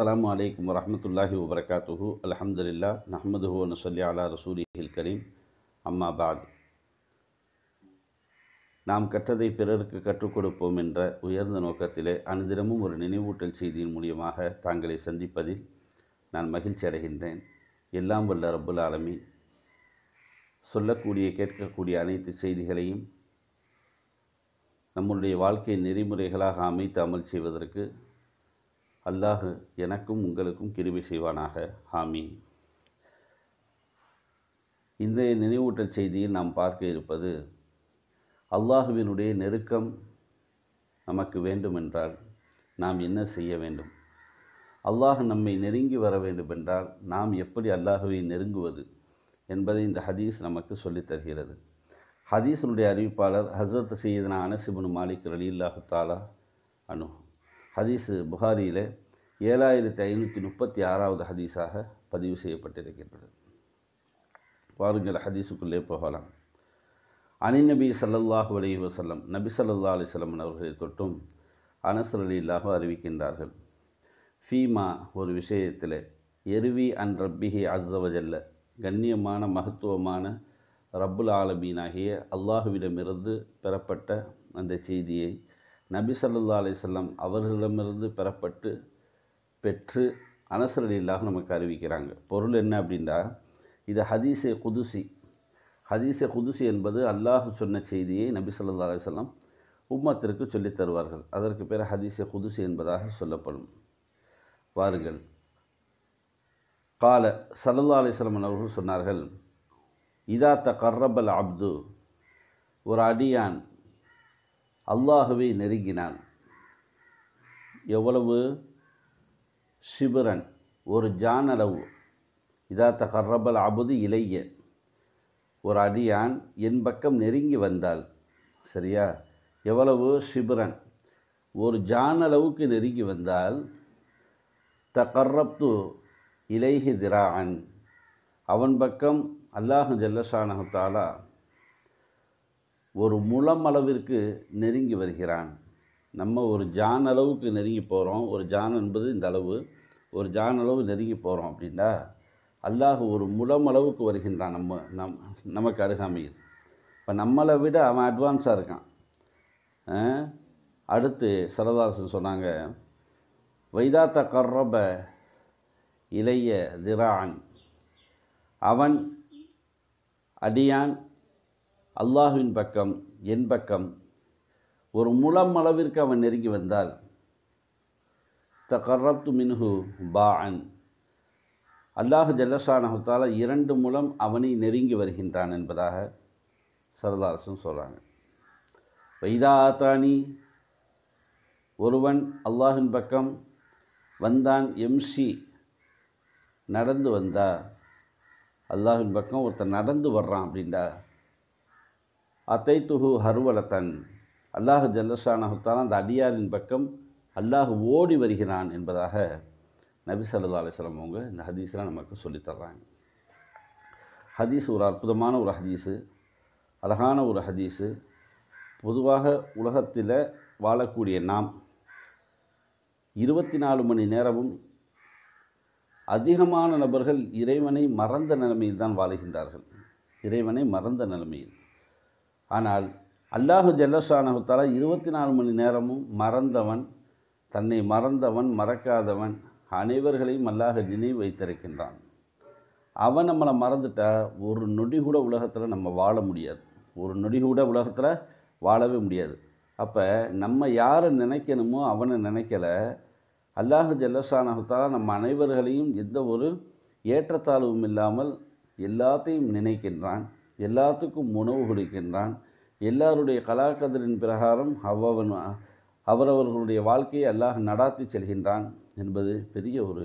அஸ்லாம் வலைக்கம் வரமத்துல்லாஹி வபரகாத்துஹு அலமதுல்லா நஹமதுஹு நசல்லி அலா ரசூலிஹில் கரீம் அம்மா பாக் நாம் கற்றதை பிறருக்கு கற்றுக் கொடுப்போம் என்ற உயர்ந்த நோக்கத்திலே அனுதினமும் ஒரு நினைவூட்டல் செய்தியின் மூலியமாக தாங்களை சந்திப்பதில் நான் மகிழ்ச்சி அடைகின்றேன் எல்லாம் வல்ல ரப்புல் ஆலமி சொல்லக்கூடிய கேட்கக்கூடிய அனைத்து செய்திகளையும் நம்முடைய வாழ்க்கை நெறிமுறைகளாக அமைத்து அமல் செய்வதற்கு அல்லாஹு எனக்கும் உங்களுக்கும் கிருபி செய்வானாக ஆமீன் இன்றைய நினைவூட்டல் செய்தியில் நாம் பார்க்க இருப்பது அல்லாஹுவினுடைய நெருக்கம் நமக்கு வேண்டுமென்றால் நாம் என்ன செய்ய வேண்டும் அல்லாஹ் நம்மை நெருங்கி வர வேண்டுமென்றால் நாம் எப்படி அல்லாஹுவை நெருங்குவது என்பதை இந்த ஹதீஸ் நமக்கு சொல்லித் தருகிறது ஹதீஸனுடைய அறிவிப்பாளர் ஹசரத் சையதனான அனசிபுன் மாலிக் இல்லாஹு தாலா அனு ஹதீஸு புகாரியில் ஏழாயிரத்தி ஐநூற்றி முப்பத்தி ஆறாவது ஹதீஸாக பதிவு செய்யப்பட்டிருக்கின்றது பாருங்கள் ஹதீஸுக்குள்ளே போகலாம் அனி நபி சல்லல்லாஹு அலி வசல்லம் நபி சல்லா அலிஸ்லமன் அவர்களை தொட்டும் இல்லாக அறிவிக்கின்றார்கள் ஃபீமா ஒரு விஷயத்தில் எருவி அன் ரப்பிகை அஸ்ஸவஜல்ல கண்ணியமான மகத்துவமான ரப்புல் ஆலமீனாகிய அல்லாஹுவிடமிருந்து பெறப்பட்ட அந்த செய்தியை நபி சல்லா அலிசல்லாம் அவர்களிடமிருந்து பெறப்பட்டு பெற்று அனசரடியில்லாக நமக்கு அறிவிக்கிறாங்க பொருள் என்ன அப்படின்னா இது ஹதீசே குதுசி ஹதீச குதுசி என்பது அல்லாஹ் சொன்ன செய்தியை நபி சொல்லா அலிசல்லாம் உம்மத்திற்கு சொல்லித் தருவார்கள் அதற்கு பேர் ஹதீச குதுசி என்பதாக சொல்லப்படும் வாருங்கள் கால சல்லா அலிஸ்லாம் அவர்கள் சொன்னார்கள் இதா த கர்ரபல் அப்து ஒரு அடியான் அல்லாகவே நெருங்கினான் எவ்வளவு சிபிரன் ஒரு ஜான் அளவு இதா தகர்ரபல் அபுது இளைய ஒரு அடியான் என் பக்கம் நெருங்கி வந்தால் சரியா எவ்வளவு சிபிரன் ஒரு ஜான் அளவுக்கு நெருங்கி வந்தால் தகர்ரப்து இலைஹி திரான் அவன் பக்கம் அல்லாஹு ஜல்லசானகத்தாலா ஒரு முளம் அளவிற்கு நெருங்கி வருகிறான் நம்ம ஒரு ஜான் அளவுக்கு நெருங்கி போகிறோம் ஒரு ஜான் என்பது இந்த அளவு ஒரு ஜான் அளவு நெருங்கி போகிறோம் அப்படின்னா அல்லாஹ் ஒரு முளம் அளவுக்கு வருகின்றான் நம்ம நம் நமக்கு அருகாமையில் இப்போ நம்மளை விட அவன் அட்வான்ஸாக இருக்கான் அடுத்து சரதாரசன் சொன்னாங்க வைதாத்த கர்ரப இளைய திரான் அவன் அடியான் அல்லாஹுவின் பக்கம் என் பக்கம் ஒரு முளம் அளவிற்கு அவன் நெருங்கி வந்தால் த கர்ரப்து மின்ஹு பா அன் அல்லாஹு ஜல்லசானகத்தால் இரண்டு மூலம் அவனை நெருங்கி வருகின்றான் என்பதாக சரதாரசன் சொல்கிறாங்க வைதா ஆத்தானி ஒருவன் அல்லாஹின் பக்கம் வந்தான் எம்சி நடந்து வந்தா அல்லாஹின் பக்கம் ஒருத்தன் நடந்து வர்றான் அப்படின்டா அத்தைத்துஹு ஹர்வலத்தன் அல்லாஹ் ஜல்லஷானஹுத்தால் அந்த அடியாரின் பக்கம் அல்லாஹ் ஓடி வருகிறான் என்பதாக நபி சல்லா அலிஸ்லாம் அவங்க இந்த ஹதீஸ்லாம் நமக்கு சொல்லித்தர்றாங்க ஹதீஸ் ஒரு அற்புதமான ஒரு ஹதீஸு அழகான ஒரு ஹதீஸு பொதுவாக உலகத்தில் வாழக்கூடிய நாம் இருபத்தி நாலு மணி நேரமும் அதிகமான நபர்கள் இறைவனை மறந்த நிலைமையில் தான் வாழுகின்றார்கள் இறைவனை மறந்த நிலைமையில் ஆனால் அல்லாஹு ஜல்லஷானவத்தால் இருபத்தி நாலு மணி நேரமும் மறந்தவன் தன்னை மறந்தவன் மறக்காதவன் அனைவர்களையும் அல்லாஹ் நினைவு வைத்திருக்கின்றான் அவன் நம்மளை மறந்துட்டா ஒரு நொடி கூட உலகத்தில் நம்ம வாழ முடியாது ஒரு நொடி கூட உலகத்தில் வாழவே முடியாது அப்போ நம்ம யாரை நினைக்கணுமோ அவனை நினைக்கலை அல்லாஹு ஜல்லஷானகுத்தாலா நம்ம அனைவர்களையும் எந்த ஒரு ஏற்றத்தாழ்வும் இல்லாமல் எல்லாத்தையும் நினைக்கின்றான் எல்லாத்துக்கும் உணவு கொடுக்கின்றான் எல்லாருடைய கலாக்கதிரின் பிரகாரம் அவ்வவன் அவரவர்களுடைய வாழ்க்கையை அல்லாஹ் நடாத்தி செல்கின்றான் என்பது பெரிய ஒரு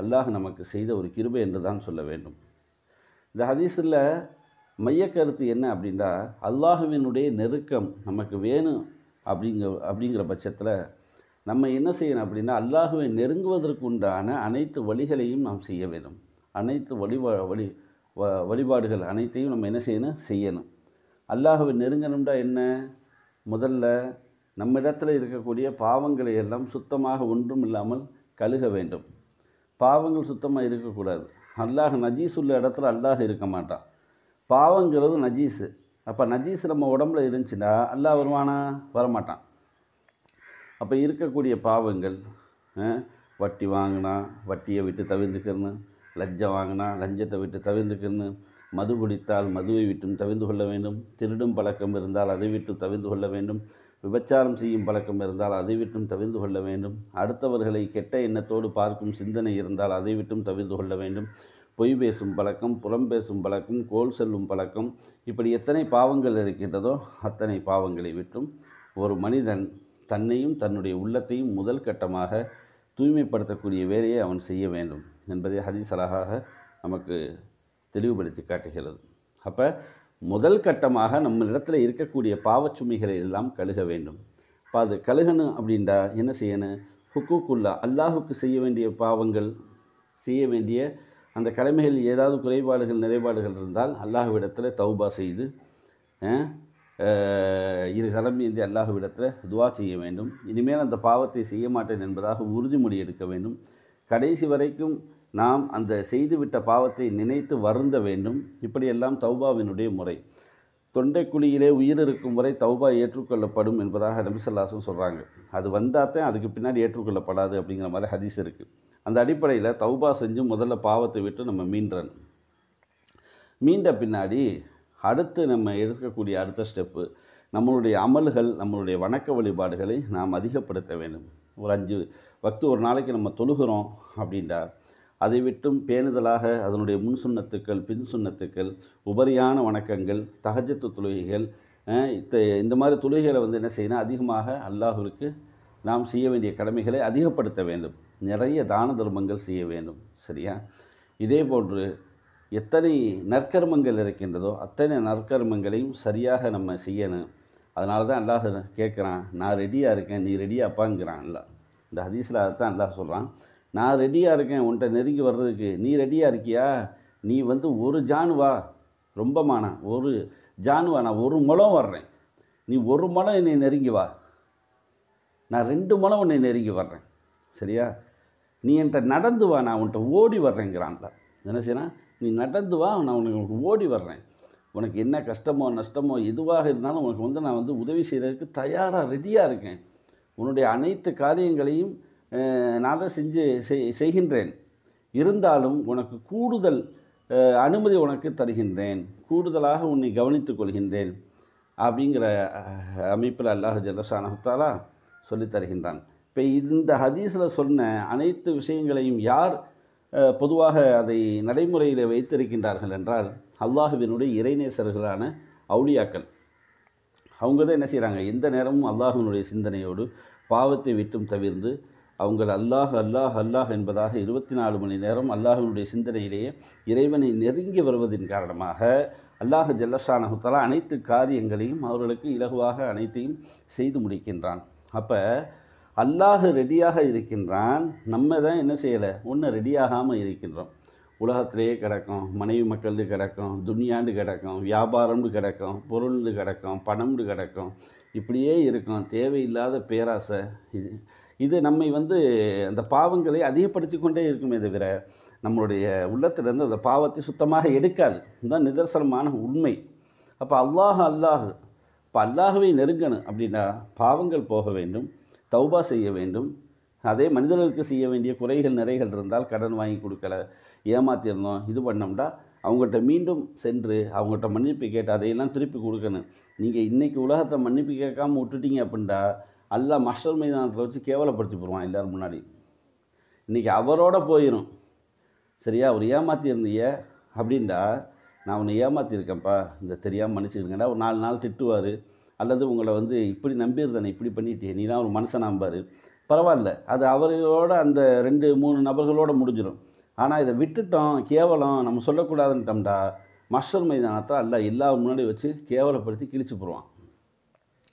அல்லாஹ் நமக்கு செய்த ஒரு கிருபை என்று தான் சொல்ல வேண்டும் இந்த ஹதீஸில் மையக்கருத்து என்ன அப்படின்னா அல்லாஹுவினுடைய நெருக்கம் நமக்கு வேணும் அப்படிங்கிற அப்படிங்கிற பட்சத்தில் நம்ம என்ன செய்யணும் அப்படின்னா அல்லாஹுவை நெருங்குவதற்கு உண்டான அனைத்து வழிகளையும் நாம் செய்ய வேண்டும் அனைத்து வழி வழி வ வழிபாடுகள் அனைத்தையும் நம்ம என்ன செய்யணும் செய்யணும் அல்லாஹவை நெருங்கணும்டா என்ன முதல்ல நம்மிடத்தில் இருக்கக்கூடிய பாவங்களை எல்லாம் சுத்தமாக ஒன்றும் இல்லாமல் கழுக வேண்டும் பாவங்கள் சுத்தமாக இருக்கக்கூடாது அல்லாஹ் நஜீஸ் உள்ள இடத்துல அல்லாஹ் இருக்க மாட்டான் பாவங்கிறது நஜீஸு அப்போ நஜீஸ் நம்ம உடம்புல இருந்துச்சுன்னா அல்லாஹ் வருவானா வரமாட்டான் அப்போ இருக்கக்கூடிய பாவங்கள் வட்டி வாங்கினா வட்டியை விட்டு தவிர்த்துக்கிறணும் லஞ்சம் வாங்கினா லஞ்சத்தை விட்டு தவிர்ந்துக்கணும் மது குடித்தால் மதுவை விட்டும் தவிர்ந்து கொள்ள வேண்டும் திருடும் பழக்கம் இருந்தால் அதை விட்டு தவிர்ந்து கொள்ள வேண்டும் விபச்சாரம் செய்யும் பழக்கம் இருந்தால் அதை விட்டும் தவிர்ந்து கொள்ள வேண்டும் அடுத்தவர்களை கெட்ட எண்ணத்தோடு பார்க்கும் சிந்தனை இருந்தால் அதை விட்டும் தவிர்ந்து கொள்ள வேண்டும் பொய் பேசும் பழக்கம் புறம் பேசும் பழக்கம் கோல் செல்லும் பழக்கம் இப்படி எத்தனை பாவங்கள் இருக்கின்றதோ அத்தனை பாவங்களை விட்டும் ஒரு மனிதன் தன்னையும் தன்னுடைய உள்ளத்தையும் முதல் கட்டமாக தூய்மைப்படுத்தக்கூடிய வேலையை அவன் செய்ய வேண்டும் என்பதை ஹதீஸ் அழகாக நமக்கு தெளிவுபடுத்தி காட்டுகிறது அப்போ முதல் கட்டமாக நம்ம இடத்துல இருக்கக்கூடிய பாவச்சுமைகளை எல்லாம் கழுக வேண்டும் இப்போ அது கழுகணும் அப்படின்றா என்ன செய்யணும் ஹுக்குக்குல்லா அல்லாஹுக்கு செய்ய வேண்டிய பாவங்கள் செய்ய வேண்டிய அந்த கடமைகள் ஏதாவது குறைபாடுகள் நிறைபாடுகள் இருந்தால் அல்லாஹுவிடத்தில் தௌபா செய்து இரு கரம் ஏந்தி அல்லாஹுவிடத்தில் துவா செய்ய வேண்டும் இனிமேல் அந்த பாவத்தை செய்ய மாட்டேன் என்பதாக உறுதிமொழி எடுக்க வேண்டும் கடைசி வரைக்கும் நாம் அந்த செய்துவிட்ட பாவத்தை நினைத்து வருந்த வேண்டும் இப்படியெல்லாம் தௌபாவினுடைய முறை தொண்டைக்குழியிலே உயிர் இருக்கும் முறை தௌபா ஏற்றுக்கொள்ளப்படும் என்பதாக நபிசல்லாசும் சொல்கிறாங்க அது வந்தால் தான் அதுக்கு பின்னாடி ஏற்றுக்கொள்ளப்படாது அப்படிங்கிற மாதிரி ஹதீஸ் இருக்குது அந்த அடிப்படையில் தௌபா செஞ்சு முதல்ல பாவத்தை விட்டு நம்ம மீண்டணும் மீண்ட பின்னாடி அடுத்து நம்ம எடுக்கக்கூடிய அடுத்த ஸ்டெப்பு நம்மளுடைய அமல்கள் நம்மளுடைய வணக்க வழிபாடுகளை நாம் அதிகப்படுத்த வேண்டும் ஒரு அஞ்சு பக்து ஒரு நாளைக்கு நம்ம தொழுகிறோம் அப்படின்டா அதை விட்டும் பேணுதலாக அதனுடைய முன் சுண்ணத்துக்கள் பின் சுண்ணத்துக்கள் உபரியான வணக்கங்கள் தகஜத்து தொழுகைகள் இந்த மாதிரி தொழுகைகளை வந்து என்ன செய்யணும் அதிகமாக அல்லாஹுவிற்கு நாம் செய்ய வேண்டிய கடமைகளை அதிகப்படுத்த வேண்டும் நிறைய தான தர்மங்கள் செய்ய வேண்டும் சரியா இதே போன்று எத்தனை நற்கர்மங்கள் இருக்கின்றதோ அத்தனை நற்கர்மங்களையும் சரியாக நம்ம செய்யணும் அதனால தான் அல்லாஹ் கேட்குறான் நான் ரெடியாக இருக்கேன் நீ ரெடியாக அப்பாங்கிறான் அல்ல இந்த ஹதீஸில் அதைத்தான் அல்லாஹ் சொல்கிறான் நான் ரெடியாக இருக்கேன் உன்ட்ட நெருங்கி வர்றதுக்கு நீ ரெடியாக இருக்கியா நீ வந்து ஒரு ஜானுவா ரொம்ப மானா ஒரு ஜானுவா நான் ஒரு முளம் வர்றேன் நீ ஒரு முளம் என்னை நெருங்கி வா நான் ரெண்டு முளம் உன்னை நெருங்கி வர்றேன் சரியா நீ என்கிட்ட நடந்து வா நான் உன்ட்ட ஓடி வர்றேங்கிறான்ல என்ன செய்யறான் நீ நடந்து வா நான் உனக்கு ஓடி வர்றேன் உனக்கு என்ன கஷ்டமோ நஷ்டமோ எதுவாக இருந்தாலும் உனக்கு வந்து நான் வந்து உதவி செய்கிறதுக்கு தயாராக ரெடியாக இருக்கேன் உன்னுடைய அனைத்து காரியங்களையும் நான் தான் செஞ்சு செய்கின்றேன் இருந்தாலும் உனக்கு கூடுதல் அனுமதி உனக்கு தருகின்றேன் கூடுதலாக உன்னை கவனித்து கொள்கின்றேன் அப்படிங்கிற அமைப்பில் அல்லாஹ் ஜல்லசானா சொல்லித் தருகின்றான் இப்போ இந்த ஹதீஸில் சொன்ன அனைத்து விஷயங்களையும் யார் பொதுவாக அதை நடைமுறையில் வைத்திருக்கின்றார்கள் என்றால் அல்லாஹுவினுடைய இறைநேசர்களான அவுளியாக்கள் அவங்க தான் என்ன செய்கிறாங்க எந்த நேரமும் அல்லாஹினுடைய சிந்தனையோடு பாவத்தை விட்டும் தவிர்ந்து அவங்கள் அல்லாஹ் அல்லாஹ் அல்லாஹ் என்பதாக இருபத்தி நாலு மணி நேரம் அல்லாஹினுடைய சிந்தனையிலேயே இறைவனை நெருங்கி வருவதின் காரணமாக அல்லாஹ் ஜல்லஷானகுத்தாலா அனைத்து காரியங்களையும் அவர்களுக்கு இலகுவாக அனைத்தையும் செய்து முடிக்கின்றான் அப்போ அல்லாஹு ரெடியாக இருக்கின்றான் நம்ம தான் என்ன செய்யலை ஒன்று ரெடியாகாமல் இருக்கின்றோம் உலகத்திலேயே கிடக்கும் மனைவி மக்கள்னு கிடக்கும் துணியாண்டு கிடக்கும் வியாபாரம்னு கிடக்கும் பொருள்னு கிடக்கும் பணம்னு கிடக்கும் இப்படியே இருக்கும் தேவையில்லாத பேராசை இது இது நம்மை வந்து அந்த பாவங்களை அதிகப்படுத்தி கொண்டே இருக்குமே தவிர நம்மளுடைய உள்ளத்திலேருந்து அந்த பாவத்தை சுத்தமாக எடுக்காது இதுதான் நிதர்சனமான உண்மை அப்போ அல்லாஹ் அல்லாஹு இப்போ அல்லாஹுவை நெருங்கணும் அப்படின்னா பாவங்கள் போக வேண்டும் தௌபா செய்ய வேண்டும் அதே மனிதர்களுக்கு செய்ய வேண்டிய குறைகள் நிறைகள் இருந்தால் கடன் வாங்கி கொடுக்கல ஏமாத்திருந்தோம் இது பண்ணோம்டா அவங்ககிட்ட மீண்டும் சென்று அவங்ககிட்ட மன்னிப்பு கேட்டு அதையெல்லாம் திருப்பி கொடுக்கணும் நீங்கள் இன்றைக்கி உலகத்தை மன்னிப்பு கேட்காமல் விட்டுட்டீங்க அப்படின்டா எல்லா மஷர் மைதானத்தில் வச்சு கேவலப்படுத்தி போடுவான் எல்லோரும் முன்னாடி இன்றைக்கி அவரோட போயிடும் சரியா அவர் ஏமாற்றியிருந்தீங்க அப்படின்டா நான் உன்னை ஏமாற்றிருக்கேன்ப்பா இந்த தெரியாமல் மன்னிச்சுக்கிறேங்கடா ஒரு நாலு நாள் திட்டுவார் அல்லது உங்களை வந்து இப்படி நம்பியிருந்தேன் இப்படி பண்ணிட்டே நீ தான் ஒரு மனசை நம்பார் பரவாயில்ல அது அவர்களோட அந்த ரெண்டு மூணு நபர்களோடு முடிஞ்சிடும் ஆனால் இதை விட்டுட்டோம் கேவலம் நம்ம சொல்லக்கூடாதுன்ட்டோம்டா மஸ்டர் மைதானத்தை அல்ல எல்லா முன்னாடி வச்சு கேவலப்படுத்தி கிழிச்சு போடுவான்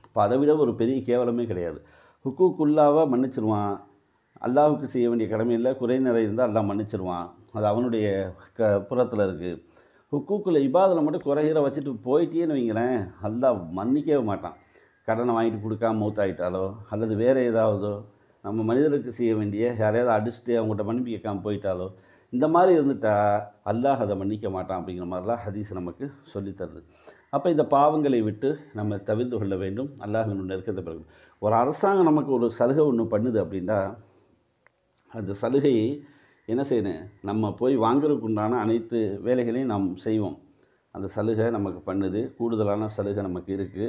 இப்போ அதை விட ஒரு பெரிய கேவலமே கிடையாது ஹுக்குக்குள்ளாவாக மன்னிச்சிருவான் அல்லாஹுக்கு செய்ய வேண்டிய கடமையில் குறை நிறை இருந்தால் அல்லா மன்னிச்சிருவான் அது அவனுடைய க புறத்தில் இருக்குது ஹுக்கூக்கில் இபாதில் மட்டும் குறைகிற வச்சுட்டு போயிட்டேன்னு வைங்களேன் அல்லா மன்னிக்கவே மாட்டான் கடனை வாங்கிட்டு கொடுக்காம மூத்தாயிட்டாலோ அல்லது வேறு ஏதாவதோ நம்ம மனிதருக்கு செய்ய வேண்டிய யாரையாவது அடிச்சுட்டு அவங்கள்ட்ட மன்னிப்பு கேட்காம போயிட்டாலோ இந்த மாதிரி இருந்துட்டால் அல்லாஹ் அதை மன்னிக்க மாட்டான் அப்படிங்கிற மாதிரிலாம் ஹதீஸ் நமக்கு சொல்லித்தருது அப்போ இந்த பாவங்களை விட்டு நம்ம தவிர்த்து கொள்ள வேண்டும் அல்லாஹினுடைய நெருக்கத்தை பிறகு ஒரு அரசாங்கம் நமக்கு ஒரு சலுகை ஒன்று பண்ணுது அப்படின்னா அந்த சலுகையை என்ன செய்யணும் நம்ம போய் வாங்குறதுக்குண்டான அனைத்து வேலைகளையும் நாம் செய்வோம் அந்த சலுகை நமக்கு பண்ணுது கூடுதலான சலுகை நமக்கு இருக்குது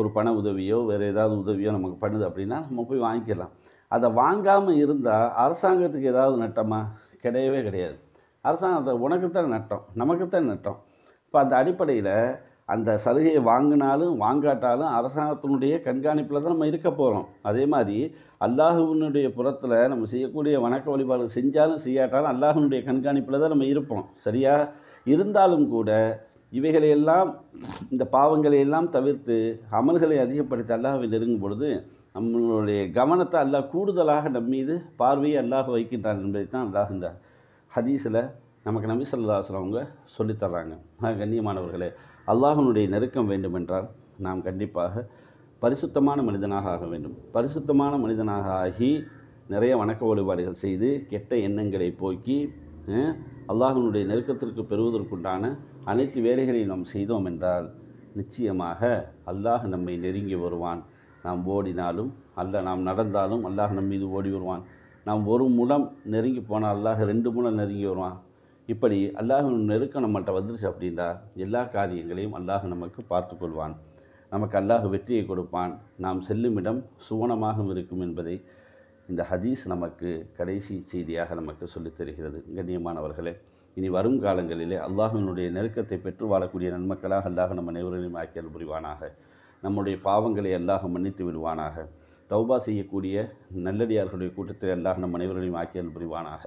ஒரு பண உதவியோ வேறு ஏதாவது உதவியோ நமக்கு பண்ணுது அப்படின்னா நம்ம போய் வாங்கிக்கலாம் அதை வாங்காமல் இருந்தால் அரசாங்கத்துக்கு ஏதாவது நட்டமா கிடையவே கிடையாது அரசாங்கத்தை உனக்குத்தான் நட்டம் நமக்குத்தான் நட்டம் இப்போ அந்த அடிப்படையில் அந்த சலுகையை வாங்கினாலும் வாங்காட்டாலும் அரசாங்கத்தினுடைய கண்காணிப்பில் தான் நம்ம இருக்க போகிறோம் அதே மாதிரி அல்லாஹுவினுடைய புறத்தில் நம்ம செய்யக்கூடிய வணக்க வழிபாடு செஞ்சாலும் செய்யாட்டாலும் அல்லாஹுனுடைய கண்காணிப்பில் தான் நம்ம இருப்போம் சரியா இருந்தாலும் கூட இவைகளையெல்லாம் இந்த பாவங்களை எல்லாம் தவிர்த்து அமல்களை அதிகப்படுத்தி அல்லாஹை நெருங்கும் பொழுது நம்மளுடைய கவனத்தை அல்லாஹ் கூடுதலாக நம் மீது பார்வையை அல்லாஹ் வைக்கின்றான் என்பதை தான் அல்லாஹ் இந்த ஹதீஸில் நமக்கு நம்பி சொல்லா அவங்க சொல்லித்தர்றாங்க கண்ணியமானவர்களே அல்லாஹனுடைய நெருக்கம் வேண்டுமென்றால் நாம் கண்டிப்பாக பரிசுத்தமான மனிதனாக ஆக வேண்டும் பரிசுத்தமான மனிதனாக ஆகி நிறைய வணக்க வழிபாடுகள் செய்து கெட்ட எண்ணங்களை போக்கி அல்லாஹனுடைய நெருக்கத்திற்கு பெறுவதற்குண்டான அனைத்து வேலைகளையும் நாம் செய்தோம் என்றால் நிச்சயமாக அல்லாஹ் நம்மை நெருங்கி வருவான் நாம் ஓடினாலும் அல்ல நாம் நடந்தாலும் அல்லாஹ் நம் மீது ஓடி வருவான் நாம் ஒரு முடம் நெருங்கி போனால் அல்லாஹ் ரெண்டு முடம் நெருங்கி வருவான் இப்படி அல்லாஹின் நெருக்கம் நம்மள்கிட்ட வந்துருச்சு அப்படின்னா எல்லா காரியங்களையும் அல்லாஹ் நமக்கு பார்த்து கொள்வான் நமக்கு அல்லாஹ் வெற்றியை கொடுப்பான் நாம் செல்லும் இடம் சுவனமாகவும் இருக்கும் என்பதை இந்த ஹதீஸ் நமக்கு கடைசி செய்தியாக நமக்கு சொல்லித் தருகிறது கண்ணியமானவர்களே இனி வரும் காலங்களிலே அல்லாஹினுடைய நெருக்கத்தை பெற்று வாழக்கூடிய நன்மக்களாக அல்லாஹ் நம்ம அனைவரையும் ஆக்கியல் புரிவானாக நம்முடைய பாவங்களை அல்லாஹ் மன்னித்து விடுவானாக தௌபா செய்யக்கூடிய நல்லடியார்களுடைய கூட்டத்தை அல்லாஹ் நம் அனைவரையும் ஆக்கியல் புரிவானாக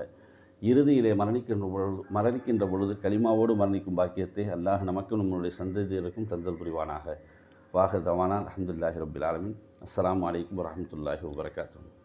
இறுதியிலே மரணிக்கின்ற பொழுது மரணிக்கின்ற பொழுது களிமாவோடு மரணிக்கும் பாக்கியத்தை அல்லாஹ் நமக்கும் நம்மளுடைய சந்ததியருக்கும் தந்தல் புரிவானாக வாக தவானா அஹமதுல்லாஹி ரபில் ஆலமின் அஸ்லாம் வலைக்கம் வரமத்துல்லாஹி வபரகாத்தூ